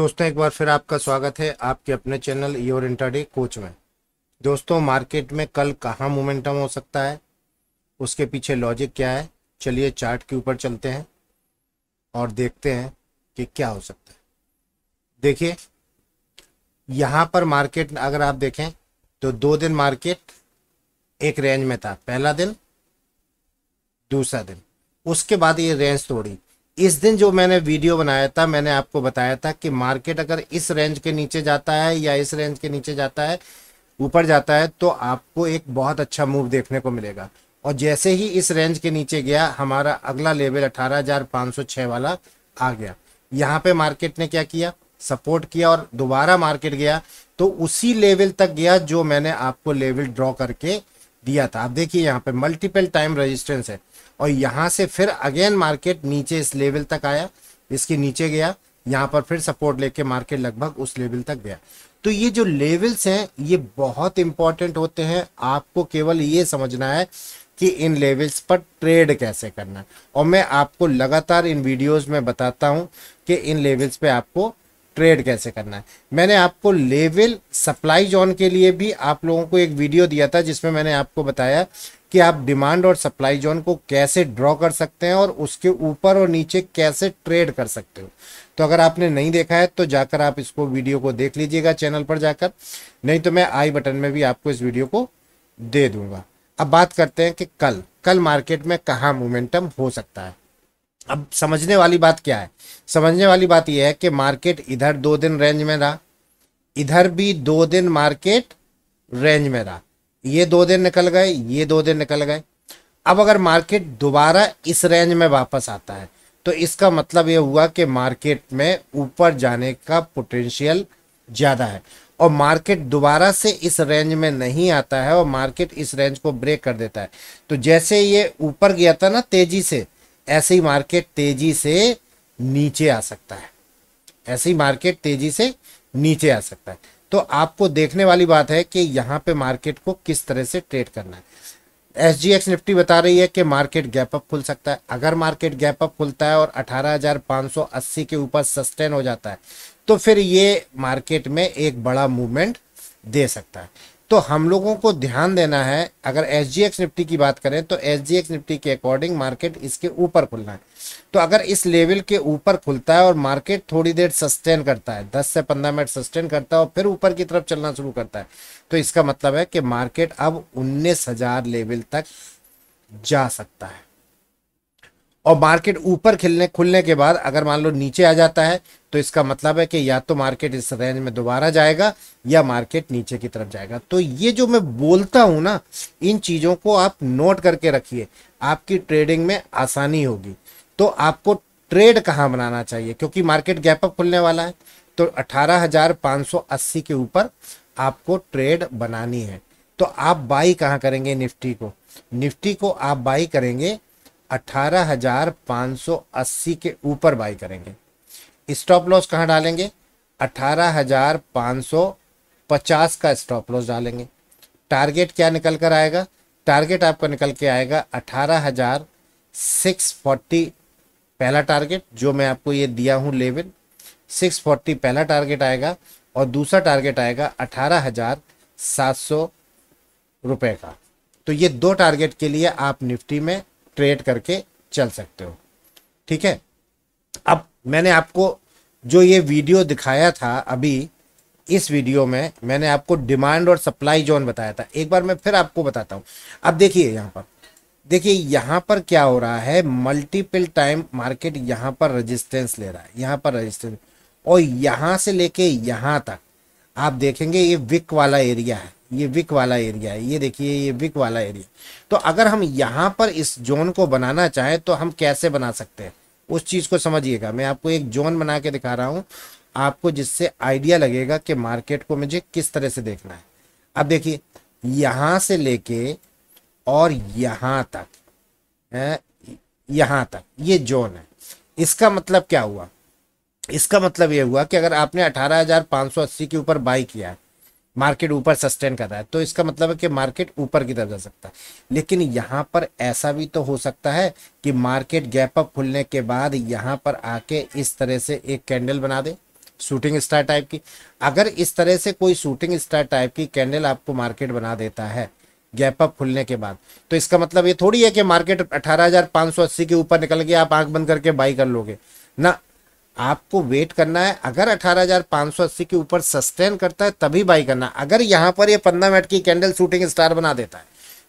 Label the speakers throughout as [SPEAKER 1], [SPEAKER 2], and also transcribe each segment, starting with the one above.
[SPEAKER 1] दोस्तों एक बार फिर आपका स्वागत है आपके अपने चैनल योर इंटरडे कोच में दोस्तों मार्केट में कल कहाँ मोमेंटम हो सकता है उसके पीछे लॉजिक क्या है चलिए चार्ट के ऊपर चलते हैं और देखते हैं कि क्या हो सकता है देखिए यहाँ पर मार्केट अगर आप देखें तो दो दिन मार्केट एक रेंज में था पहला दिन दूसरा दिन उसके बाद ये रेंज तोड़ी इस दिन जो मैंने वीडियो बनाया था मैंने आपको बताया था कि मार्केट अगर इस रेंज के नीचे जाता है या इस रेंज के नीचे जाता है ऊपर जाता है तो आपको एक बहुत अच्छा मूव देखने को मिलेगा और जैसे ही इस रेंज के नीचे गया हमारा अगला लेवल 18,506 वाला आ गया यहाँ पे मार्केट ने क्या किया सपोर्ट किया और दोबारा मार्केट गया तो उसी लेवल तक गया जो मैंने आपको लेवल ड्रॉ करके दिया था आप देखिए यहाँ पे मल्टीपल टाइम रजिस्टेंस है और यहाँ से फिर अगेन मार्केट नीचे इस लेवल तक आया इसके नीचे गया यहाँ पर फिर सपोर्ट लेके मार्केट लगभग उस लेवल तक गया तो ये जो लेवल्स हैं ये बहुत इंपॉर्टेंट होते हैं आपको केवल ये समझना है कि इन लेवल्स पर ट्रेड कैसे करना है और मैं आपको लगातार इन वीडियोस में बताता हूँ कि इन लेवल्स पे आपको ट्रेड कैसे करना है मैंने आपको लेवल सप्लाई जोन के लिए भी आप लोगों को एक वीडियो दिया था जिसमें मैंने आपको बताया कि आप डिमांड और सप्लाई जोन को कैसे ड्रॉ कर सकते हैं और उसके ऊपर और नीचे कैसे ट्रेड कर सकते हो तो अगर आपने नहीं देखा है तो जाकर आप इसको वीडियो को देख लीजिएगा चैनल पर जाकर नहीं तो मैं आई बटन में भी आपको इस वीडियो को दे दूंगा अब बात करते हैं कि कल कल मार्केट में कहाँ मोमेंटम हो सकता है अब समझने वाली बात क्या है समझने वाली बात यह है कि मार्केट इधर दो दिन रेंज में रहा इधर भी दो दिन मार्केट रेंज में रहा ये दो दिन निकल गए ये दो दिन निकल गए अब अगर मार्केट दोबारा इस रेंज में वापस आता है तो इसका मतलब यह हुआ कि मार्केट में ऊपर जाने का पोटेंशियल ज़्यादा है और मार्केट दोबारा से इस रेंज में नहीं आता है और मार्केट इस रेंज को ब्रेक कर देता है तो जैसे ये ऊपर गया था ना तेज़ी से ऐसे ही मार्केट तेजी से नीचे आ सकता है ऐसे ही मार्केट तेजी से नीचे आ सकता है तो आपको देखने वाली बात है कि यहाँ पे मार्केट को किस तरह से ट्रेड करना है एस जी एक्स निफ्टी बता रही है कि मार्केट गैप अप खुल सकता है अगर मार्केट गैप अप खुलता है और 18,580 के ऊपर सस्टेन हो जाता है तो फिर ये मार्केट में एक बड़ा मूवमेंट दे सकता है तो हम लोगों को ध्यान देना है अगर एस जी एक्स निफ्टी की बात करें तो एस जी एक्स निफ्टी के अकॉर्डिंग मार्केट इसके ऊपर खुलना है तो अगर इस लेवल के ऊपर खुलता है और मार्केट थोड़ी देर सस्टेन करता है 10 से 15 मिनट सस्टेन करता है और फिर ऊपर की तरफ चलना शुरू करता है तो इसका मतलब है कि मार्केट अब उन्नीस हजार लेवल तक जा सकता है और मार्केट ऊपर खिलने खुलने के बाद अगर मान लो नीचे आ जाता है तो इसका मतलब है कि या तो मार्केट इस रेंज में दोबारा जाएगा या मार्केट नीचे की तरफ जाएगा तो ये जो मैं बोलता हूँ ना इन चीज़ों को आप नोट करके रखिए आपकी ट्रेडिंग में आसानी होगी तो आपको ट्रेड कहाँ बनाना चाहिए क्योंकि मार्केट गैपअप खुलने वाला है तो 18,580 के ऊपर आपको ट्रेड बनानी है तो आप बाई कहाँ करेंगे निफ्टी को निफ्टी को आप बाई करेंगे 18,580 के ऊपर बाई करेंगे स्टॉप लॉस कहाँ डालेंगे 18,550 का स्टॉप लॉस डालेंगे टारगेट क्या निकल कर आएगा टारगेट आपका निकल के आएगा 18,640 पहला टारगेट जो मैं आपको ये दिया हूँ लेवल 640 पहला टारगेट आएगा और दूसरा टारगेट आएगा 18,700 रुपए का तो ये दो टारगेट के लिए आप निफ्टी में ट्रेड करके चल सकते हो ठीक है अब मैंने आपको जो ये वीडियो दिखाया था अभी इस वीडियो में मैंने आपको डिमांड और सप्लाई जोन बताया था एक बार मैं फिर आपको बताता हूँ अब देखिए यहाँ पर देखिए यहां पर क्या हो रहा है मल्टीपल टाइम मार्केट यहां पर रेजिस्टेंस ले रहा है यहाँ पर रेजिस्टेंस और यहाँ से लेके यहाँ तक आप देखेंगे ये विक वाला एरिया है ये विक वाला एरिया है ये देखिए ये विक वाला एरिया तो अगर हम यहाँ पर इस जोन को बनाना चाहें तो हम कैसे बना सकते हैं उस चीज़ को समझिएगा मैं आपको एक जोन बना के दिखा रहा हूँ आपको जिससे आइडिया लगेगा कि मार्केट को मुझे किस तरह से देखना है अब देखिए यहाँ से लेके और यहाँ तक यहाँ तक ये जोन है इसका मतलब क्या हुआ इसका मतलब ये हुआ कि अगर आपने अठारह के ऊपर बाई किया है मार्केट ऊपर सस्टेन कर रहा है तो इसका मतलब है कि मार्केट ऊपर की तरफ जा सकता है लेकिन यहाँ पर ऐसा भी तो हो सकता है कि मार्केट गैप अप खुलने के बाद यहाँ पर आके इस तरह से एक कैंडल बना दे शूटिंग स्टार टाइप की अगर इस तरह से कोई शूटिंग स्टार टाइप की कैंडल आपको मार्केट बना देता है गैप अप खुलने के बाद तो इसका मतलब ये थोड़ी है कि मार्केट अठारह के ऊपर निकल गया आप आंख बंद करके बाई कर लोगे ना आपको वेट करना है अगर 18,580 के ऊपर सस्टेन करता है तभी बाई करना अगर यहाँ पर ये पंद्रह मिनट की कैंडल शूटिंग स्टार बना देता है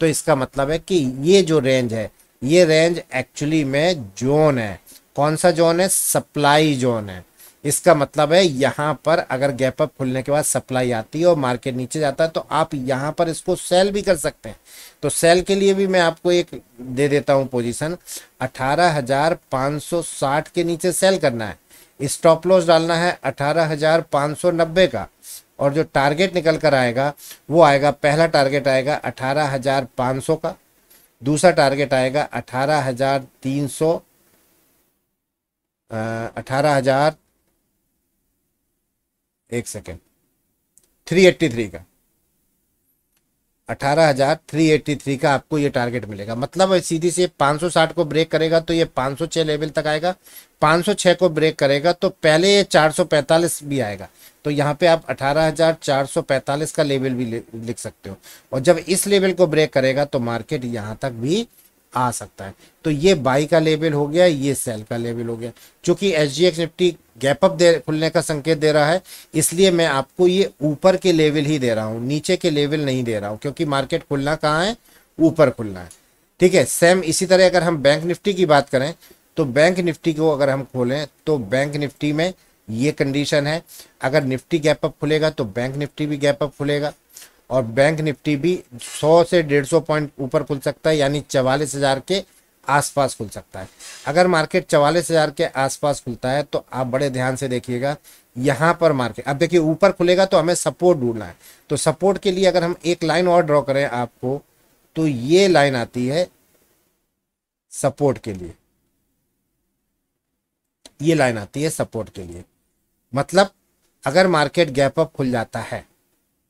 [SPEAKER 1] तो इसका मतलब है कि ये जो रेंज है ये रेंज एक्चुअली में जोन है कौन सा जोन है सप्लाई जोन है इसका मतलब है यहाँ पर अगर गैप अप खुलने के बाद सप्लाई आती है और मार्केट नीचे जाता है तो आप यहाँ पर इसको सेल भी कर सकते हैं तो सेल के लिए भी मैं आपको एक दे देता हूँ पोजीशन 18,560 के नीचे सेल करना है स्टॉप लॉस डालना है अठारह हज़ार पाँच सौ नब्बे का और जो टारगेट निकल कर आएगा वो आएगा पहला टारगेट आएगा अठारह हज़ार पाँच सौ का दूसरा टारगेट आएगा अठारह हज़ार तीन सौ अठारह हज़ार एक सेकेंड थ्री एट्टी थ्री का 18,383 का आपको ये टारगेट मिलेगा मतलब सीधी से 560 को ब्रेक करेगा तो ये 506 लेवल तक आएगा 506 को ब्रेक करेगा तो पहले ये 445 भी आएगा तो यहाँ पे आप 18,445 का लेवल भी लिख सकते हो और जब इस लेवल को ब्रेक करेगा तो मार्केट यहाँ तक भी आ सकता है तो ये बाई का लेवल हो गया ये सेल का लेवल हो गया चूंकि H D X Nifty gap up दे खुलने का संकेत दे रहा है इसलिए मैं आपको ये ऊपर के लेवल ही दे रहा हूँ नीचे के लेवल नहीं दे रहा हूँ क्योंकि मार्केट खुलना कहाँ है ऊपर खुलना है ठीक है सेम इसी तरह अगर हम बैंक निफ्टी की बात करें तो बैंक निफ्टी को अगर हम खोलें तो बैंक निफ्टी में ये कंडीशन है अगर निफ्टी गैप अप खुलेगा तो बैंक निफ्टी भी गैप अप खुलेगा और बैंक निफ्टी भी 100 से 150 पॉइंट ऊपर खुल सकता है यानी चवालीस हज़ार के आसपास खुल सकता है अगर मार्केट चवालीस हज़ार के आसपास खुलता है तो आप बड़े ध्यान से देखिएगा यहाँ पर मार्केट अब देखिए ऊपर खुलेगा तो हमें सपोर्ट ढूंढना है तो सपोर्ट के लिए अगर हम एक लाइन और ड्रॉ करें आपको तो ये लाइन आती है सपोर्ट के लिए ये लाइन आती है सपोर्ट के लिए मतलब अगर मार्केट गैप अप खुल जाता है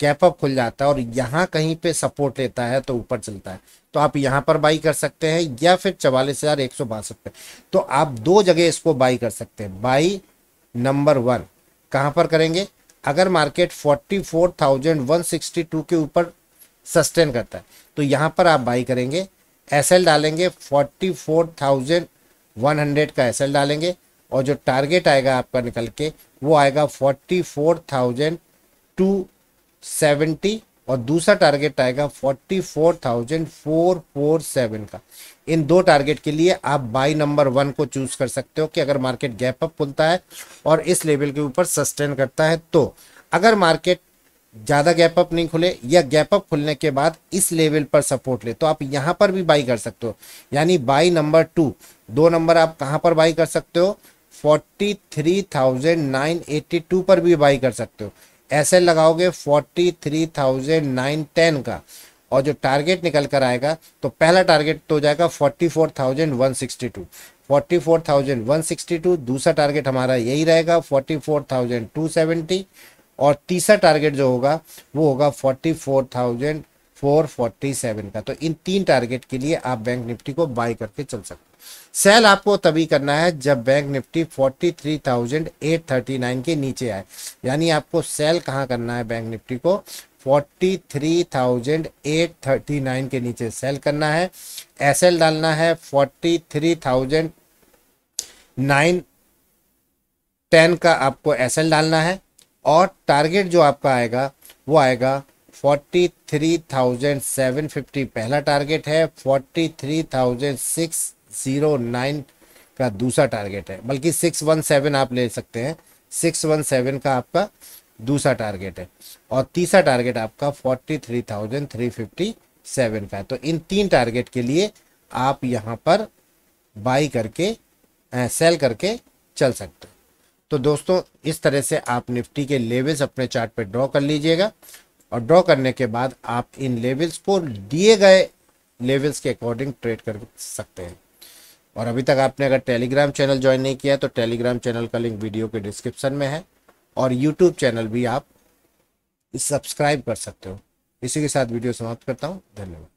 [SPEAKER 1] कैपअप खुल जाता है और यहाँ कहीं पे सपोर्ट लेता है तो ऊपर चलता है तो आप यहाँ पर बाई कर सकते हैं या फिर चवालीस हज़ार एक सौ बासठ पे तो आप दो जगह इसको बाई कर सकते हैं बाई नंबर वन कहाँ पर करेंगे अगर market forty four thousand one sixty two के ऊपर सस्टेन करता है तो यहाँ पर आप बाई करेंगे एल डालेंगे forty four thousand one hundred का एल डालेंगे और जो टारगेट आएगा आपका निकल के वो आएगा forty four thousand two seventy और दूसरा टारगेट आएगा forty four thousand four four seven का इन दो टारगेट के लिए आप बाई नंबर वन को चूज कर सकते हो कि अगर मार्केट गैप अप खुलता है और इस लेवल के ऊपर सस्टेन करता है तो अगर मार्केट ज़्यादा गैप अप नहीं खुले या गैप अप खुलने के बाद इस लेवल पर सपोर्ट ले तो आप यहाँ पर भी बाई कर सकते हो यानी बाई नंबर टू दो नंबर आप कहाँ पर बाई कर सकते हो forty three thousand nine eighty two पर भी बाई कर सकते हो ऐसे लगाओगे forty three thousand nine ten का और जो टारगेट निकल कर आएगा तो पहला टारगेट तो हो जाएगा forty four thousand one sixty two forty four thousand one sixty two दूसरा टारगेट हमारा यही रहेगा forty four thousand two seventy और तीसरा टारगेट जो होगा वो होगा फोर्टी फोर थाउजेंड 447 का तो इन तीन टारगेट के लिए आप बैंक निफ्टी को बाय करके चल सकते सेल आपको तभी करना है जब बैंक निफ्टी 43,839 के नीचे आए यानी आपको सेल कहाँ करना है बैंक निफ्टी को 43,839 के नीचे सेल करना है एसएल डालना है 43,910 का आपको एसएल डालना है और टारगेट जो आपका आएगा वो आएगा 43,750 पहला टारगेट है 43,609 का दूसरा टारगेट है बल्कि 617 आप ले सकते हैं 617 का आपका दूसरा टारगेट है और तीसरा टारगेट आपका 43,357 का है तो इन तीन टारगेट के लिए आप यहां पर बाई करके सेल करके चल सकते हो तो दोस्तों इस तरह से आप निफ्टी के लेवल्स अपने चार्ट पे ड्रॉ कर लीजिएगा और ड्रॉ करने के बाद आप इन लेवल्स को दिए गए लेवल्स के अकॉर्डिंग ट्रेड कर सकते हैं और अभी तक आपने अगर टेलीग्राम चैनल ज्वाइन नहीं किया तो टेलीग्राम चैनल का लिंक वीडियो के डिस्क्रिप्शन में है और यूट्यूब चैनल भी आप सब्सक्राइब कर सकते हो इसी के साथ वीडियो समाप्त करता हूँ धन्यवाद